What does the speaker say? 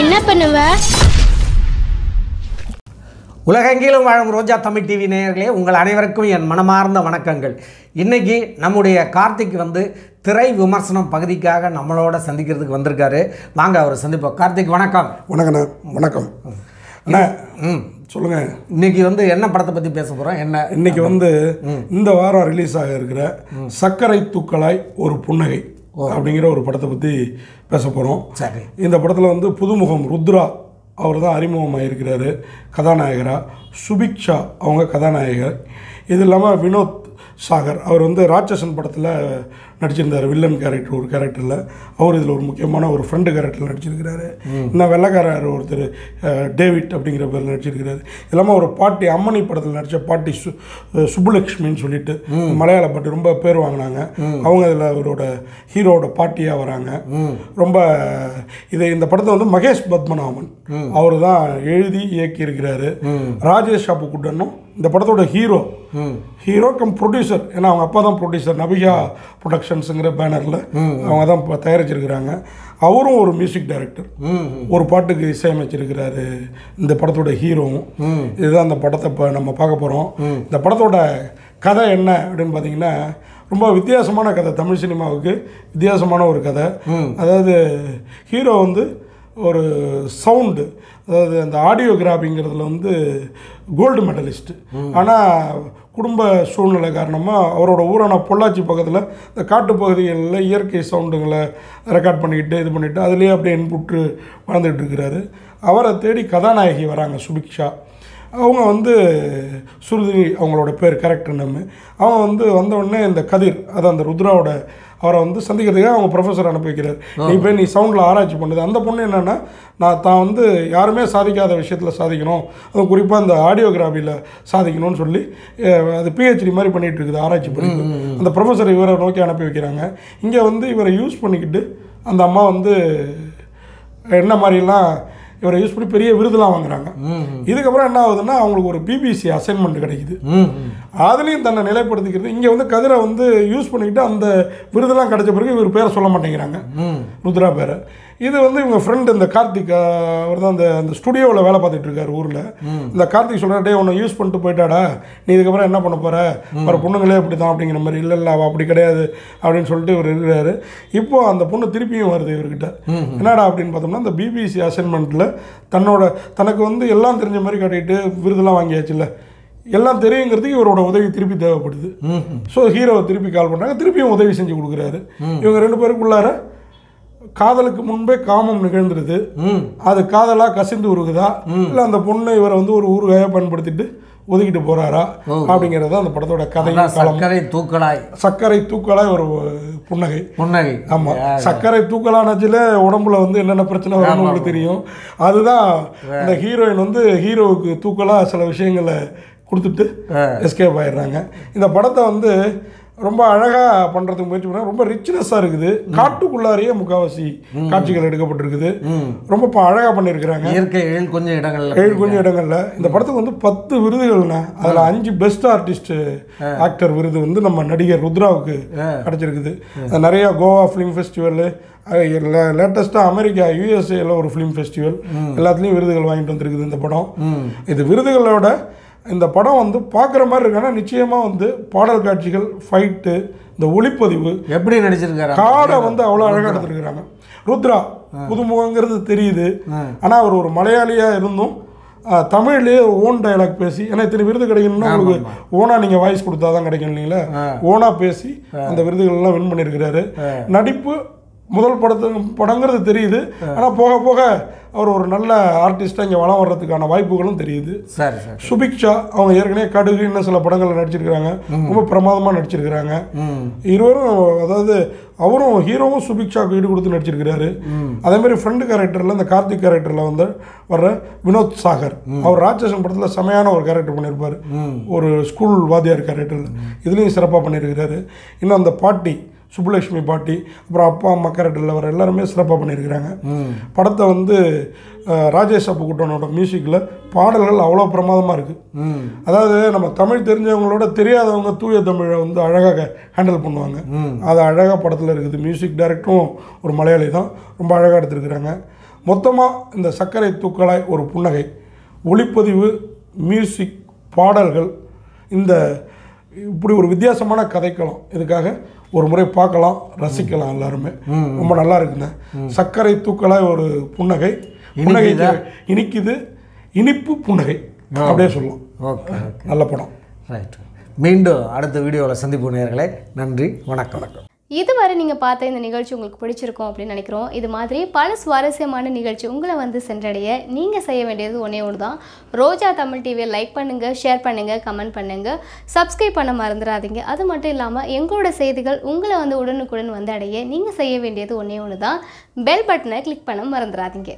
என்ன பண்ணுவ உலகெங்கிலும் வாழும் ரோஜா தமிழ் டிவி நேயர்களே உங்கள் அனைவருக்கும் என் மனமார்ந்த வணக்கங்கள் இன்றைக்கி நம்முடைய கார்த்திக் வந்து திரை விமர்சனம் பகுதிக்காக நம்மளோட சந்திக்கிறதுக்கு வந்திருக்காரு வாங்க அவரை சந்திப்போம் கார்த்திக் வணக்கம் வணக்கண்ணா வணக்கம் அண்ணா ம் சொல்லுங்கள் இன்றைக்கி வந்து என்ன படத்தை பற்றி பேச போகிறோம் என்ன இன்னைக்கு வந்து இந்த வாரம் ரிலீஸ் ஆக இருக்கிற சர்க்கரை தூக்களாய் ஒரு புன்னகை அப்படிங்கிற ஒரு படத்தை பற்றி பேச போகிறோம் சரி இந்த படத்தில் வந்து புதுமுகம் ருத்ரா அவர் தான் அறிமுகமாக இருக்கிறாரு கதாநாயகராக சுபிக்ஷா அவங்க கதாநாயகர் இது இல்லாமல் வினோத் சாகர் அவர் வந்து ராட்சசன் படத்தில் நடிச்சிருந்தார் வில்லன் கேரக்டர் ஒரு கேரக்டரில் அவர் இதில் ஒரு முக்கியமான ஒரு ஃப்ரெண்டு கேரக்டர் நடிச்சிருக்கிறாரு இன்னும் வெள்ளக்காரர் ஒருத்தர் டேவிட் அப்படிங்கிற பேர் நடிச்சிருக்கிறாரு எல்லாமே ஒரு பாட்டி அம்மணி படத்தில் நடித்த பாட்டி சு சுப்புலக்ஷ்மின்னு சொல்லிட்டு மலையாள பாட்டு ரொம்ப பேர் வாங்கினாங்க அவங்க அதில் அவரோட ஹீரோவோட பாட்டியாக வராங்க ரொம்ப இது இந்த படத்தை வந்து மகேஷ் பத்மநாபன் அவர் தான் எழுதி இயக்கியிருக்கிறாரு ராஜேஷ் ராஜேஷ் அப்புக்குட்டனும் இந்த படத்தோட ஹீரோ ஹீரோ கம் ப்ரொடியூசர் ஏன்னா அவங்க அப்பா தான் ப்ரொடியூசர் நபிகா ப்ரொடக்ஷன்ஸுங்கிற பேனரில் அவங்க தான் இப்போ தயாரிச்சிருக்கிறாங்க அவரும் ஒரு மியூசிக் டைரக்டர் ஒரு பாட்டுக்கு இசையமைச்சிருக்கிறாரு இந்த படத்தோட ஹீரோவும் இதுதான் அந்த படத்தை இப்போ நம்ம பார்க்க போகிறோம் இந்த படத்தோட கதை என்ன அப்படின்னு பார்த்தீங்கன்னா ரொம்ப வித்தியாசமான கதை தமிழ் சினிமாவுக்கு வித்தியாசமான ஒரு கதை அதாவது ஹீரோ வந்து ஒரு சவுண்டு அதாவது அந்த ஆடியோகிராஃபிங்கிறதுல வந்து கோல்டு மெடலிஸ்ட்டு ஆனால் குடும்ப சூழ்நிலை காரணமாக அவரோட ஊரான பொள்ளாச்சி பக்கத்தில் இந்த காட்டு பகுதிகளில் இயற்கை சவுண்டுங்களை ரெக்கார்ட் பண்ணிக்கிட்டு இது பண்ணிவிட்டு அதுலேயே அப்படியே இன்புட்டு வாழ்ந்துகிட்டு இருக்கிறாரு அவரை தேடி கதாநாயகி வராங்க சுபிக்ஷா அவங்க வந்து சுருதி அவங்களோட பேர் கரெக்ட் நம்ம அவங்க வந்து வந்தவுடனே இந்த கதிர் அது அந்த ருத்ராவோட அவரை வந்து சந்திக்கிறதுக்காக அவங்க ப்ரொஃபஸர் அனுப்பி வைக்கிறார் நீ போய் நீ சவுண்டில் ஆராய்ச்சி பண்ணுது அந்த பொண்ணு என்னென்னா நான் தான் வந்து யாருமே சாதிக்காத விஷயத்தில் சாதிக்கணும் அதுவும் குறிப்பாக அந்த ஆடியோகிராஃபியில் சாதிக்கணும்னு சொல்லி அது பிஹெச்டி மாதிரி பண்ணிகிட்டு இருக்குது ஆராய்ச்சி பண்ணி அந்த ப்ரொஃபஸர் இவரை நோக்கி அனுப்பி வைக்கிறாங்க இங்கே வந்து இவரை யூஸ் பண்ணிக்கிட்டு அந்த அம்மா வந்து என்ன மாதிரிலாம் இவரை யூஸ் பண்ணி பெரிய விருதுலாம் வாங்குறாங்க இதுக்கப்புறம் என்ன ஆகுதுன்னா அவங்களுக்கு ஒரு பிபிசி அசைன்மெண்ட் கிடைக்குது அதுலேயும் தன்னை நிலைப்படுத்திக்கிறது இங்கே வந்து கதிரை வந்து யூஸ் பண்ணிக்கிட்டு அந்த விருதெல்லாம் கிடைச்ச பிறகு இவர் பேரை சொல்ல மாட்டேங்கிறாங்க ருத்ரா பேரை இது வந்து இவங்க ஃப்ரெண்டு இந்த கார்த்திக் அவர் தான் அந்த அந்த ஸ்டுடியோவில் வேலை பார்த்துட்டு இருக்காரு ஊரில் இந்த கார்த்திக் சொல்கிறாட்டே ஒன்று யூஸ் பண்ணிட்டு போயிட்டாடா நீ இதுக்கப்புறம் என்ன பண்ண போகிற வேறு பொண்ணுங்களே அப்படி தான் அப்படிங்கிற மாதிரி இல்லை இல்லை அவள் அப்படி கிடையாது அப்படின்னு சொல்லிட்டு இவர் இருக்கிறாரு இப்போ அந்த பொண்ணு திருப்பியும் வருது இவர்கிட்ட என்னடா அப்படின்னு பார்த்தோம்னா இந்த பிபிசி அசைன்மெண்ட்டில் தன்னோட தனக்கு வந்து எல்லாம் தெரிஞ்ச மாதிரி விருதுலாம் வாங்கியாச்சு வாங்கியாச்சுல்ல எல்லாம் தெரியுங்கிறதுக்கு இவரோட உதவி திருப்பி தேவைப்படுது ஸோ ஹீரோவை திருப்பி கால் பண்ணுறாங்க திருப்பியும் உதவி செஞ்சு கொடுக்குறாரு இவங்க ரெண்டு பேருக்குள்ளார காதலுக்கு முன்பே காமம் நிகழ்ந்துருது அது காதலாக கசிந்து உருகுதா இல்லை அந்த பொண்ணு இவரை வந்து ஒரு ஊறுகாயாக பயன்படுத்திட்டு ஒதுக்கிட்டு போகிறாரா அப்படிங்கிறது அந்த படத்தோட கதை சர்க்கரை தூக்கலாய் சர்க்கரை தூக்கலாய் ஒரு புன்னகை புன்னகை ஆமாம் சர்க்கரை தூக்கலானச்சில் உடம்புல வந்து என்னென்ன பிரச்சனை வரும்னு உங்களுக்கு தெரியும் அதுதான் இந்த ஹீரோயின் வந்து ஹீரோவுக்கு தூக்கலாக சில விஷயங்களை கொடுத்துட்டு எஸ்கேப் ஆயிடுறாங்க இந்த படத்தை வந்து ரொம்ப அழகாக பண்ணுறதுக்கு முயற்சி பண்ண ரொம்ப ரிச்னஸ்ஸாக இருக்குது காட்டுக்குள்ளாரையே முக்காவாசி காட்சிகள் எடுக்கப்பட்டிருக்குது ரொம்ப அழகாக பண்ணியிருக்கிறாங்க இயற்கை ஏழு கொஞ்சம் இடங்கள்ல ஏழு கொஞ்சம் இடங்களில் இந்த படத்துக்கு வந்து பத்து விருதுகள்ண்ணே அதில் அஞ்சு பெஸ்ட் ஆர்டிஸ்ட் ஆக்டர் விருது வந்து நம்ம நடிகர் ருத்ராவுக்கு கிடச்சிருக்குது நிறையா கோவா ஃபிலிம் ஃபெஸ்டிவலு லேட்டஸ்ட்டாக அமெரிக்கா யூஎஸ்ஏல ஒரு ஃபிலிம் ஃபெஸ்டிவல் எல்லாத்துலேயும் விருதுகள் வாங்கிட்டு வந்திருக்குது இந்த படம் இது விருதுகளோட இந்த படம் வந்து பார்க்குற மாதிரி இருக்கான்னா நிச்சயமாக வந்து பாடல் காட்சிகள் ஃபைட்டு இந்த ஒளிப்பதிவு எப்படி நடிச்சிருக்காரு காடை வந்து அவ்வளோ அழகாக எடுத்துருக்குறாங்க ருத்ரா புதுமுகங்கிறது தெரியுது ஆனால் அவர் ஒரு மலையாளியாக இருந்தும் தமிழ்லேயே ஓன் டைலாக் பேசி ஏன்னா இத்தனை விருது கிடைக்கணும்னா உங்களுக்கு ஓனாக நீங்கள் வாய்ஸ் கொடுத்தா தான் கிடைக்கும் இல்லைங்களா ஓனாக பேசி அந்த விருதுகள்லாம் வின் பண்ணியிருக்கிறாரு நடிப்பு முதல் படத்து படங்கிறது தெரியுது ஆனால் போக போக அவர் ஒரு நல்ல ஆர்டிஸ்ட்டாக இங்கே வளம் வர்றதுக்கான வாய்ப்புகளும் தெரியுது சார் சார் சுபிக்ஷா அவங்க ஏற்கனவே கடுகுன்னு இன்னும் சில படங்களில் நடிச்சிருக்கிறாங்க ரொம்ப பிரமாதமாக நடிச்சிருக்கிறாங்க இருவரும் அதாவது அவரும் ஹீரோவும் சுபிக்ஷாவுக்கு ஈடு கொடுத்து நடிச்சிருக்கிறாரு அதே மாதிரி ஃப்ரெண்டு கேரக்டரில் இந்த கார்த்திக் கேரக்டரில் வந்து வர்ற வினோத் சாகர் அவர் ராட்சசன் படத்தில் செமையான ஒரு கேரக்டர் பண்ணியிருப்பார் ஒரு ஸ்கூல் வாத்தியார் கேரக்டரில் இதுலேயும் சிறப்பாக பண்ணியிருக்கிறாரு இன்னும் அந்த பாட்டி சுப்புலட்சுமி பாட்டி அப்புறம் அப்பா அம்மா கேரக்டரில் வர எல்லாருமே சிறப்பாக பண்ணியிருக்கிறாங்க படத்தை வந்து ராஜேஷ் கூட்டனோட மியூசிக்கில் பாடல்கள் அவ்வளோ பிரமாதமாக இருக்குது அதாவது நம்ம தமிழ் தெரிஞ்சவங்களோட தெரியாதவங்க தூய தமிழை வந்து அழகாக ஹேண்டில் பண்ணுவாங்க அது அழகாக படத்தில் இருக்குது மியூசிக் டைரக்டரும் ஒரு மலையாளி தான் ரொம்ப அழகாக எடுத்திருக்கிறாங்க மொத்தமாக இந்த சர்க்கரை தூக்கலாய் ஒரு புன்னகை ஒளிப்பதிவு மியூசிக் பாடல்கள் இந்த இப்படி ஒரு வித்தியாசமான கதைக்களம் இதுக்காக ஒரு முறை பார்க்கலாம் ரசிக்கலாம் எல்லாருமே ரொம்ப நல்லா இருக்குங்க சர்க்கரை தூக்கலாய் ஒரு புன்னகை புன்னகை இனிக்குது இனிப்பு புன்னகை அப்படியே சொல்லலாம் நல்ல படம் ரைட் மீண்டும் அடுத்த வீடியோவில் சந்திப்பு நேர்களை நன்றி வணக்கம் வணக்கம் இதுவரை நீங்கள் பார்த்த இந்த நிகழ்ச்சி உங்களுக்கு பிடிச்சிருக்கும் அப்படின்னு நினைக்கிறோம் இது மாதிரி பல சுவாரஸ்யமான நிகழ்ச்சி உங்களை வந்து சென்றடைய நீங்கள் செய்ய வேண்டியது ஒன்றே ஒன்று தான் ரோஜா தமிழ் டிவியை லைக் பண்ணுங்கள் ஷேர் பண்ணுங்கள் கமெண்ட் பண்ணுங்கள் சப்ஸ்கிரைப் பண்ண மறந்துடாதீங்க அது மட்டும் இல்லாமல் எங்களோட செய்திகள் உங்களை வந்து உடனுக்குடன் வந்து அடைய நீங்கள் செய்ய வேண்டியது ஒன்றே ஒன்று தான் பெல் பட்டனை கிளிக் பண்ண மறந்துடாதீங்க